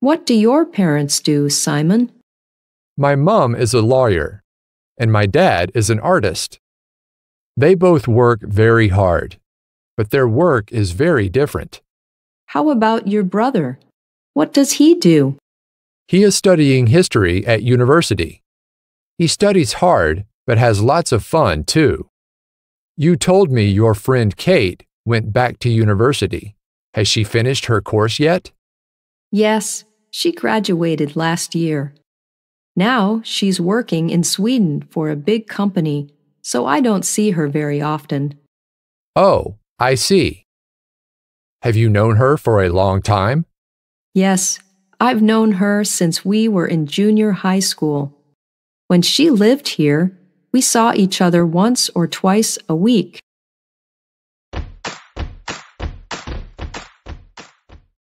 What do your parents do, Simon? My mom is a lawyer, and my dad is an artist. They both work very hard, but their work is very different. How about your brother? What does he do? He is studying history at university. He studies hard, but has lots of fun, too. You told me your friend Kate went back to university. Has she finished her course yet? Yes, she graduated last year. Now she's working in Sweden for a big company, so I don't see her very often. Oh, I see. Have you known her for a long time? Yes, I've known her since we were in junior high school. When she lived here, we saw each other once or twice a week.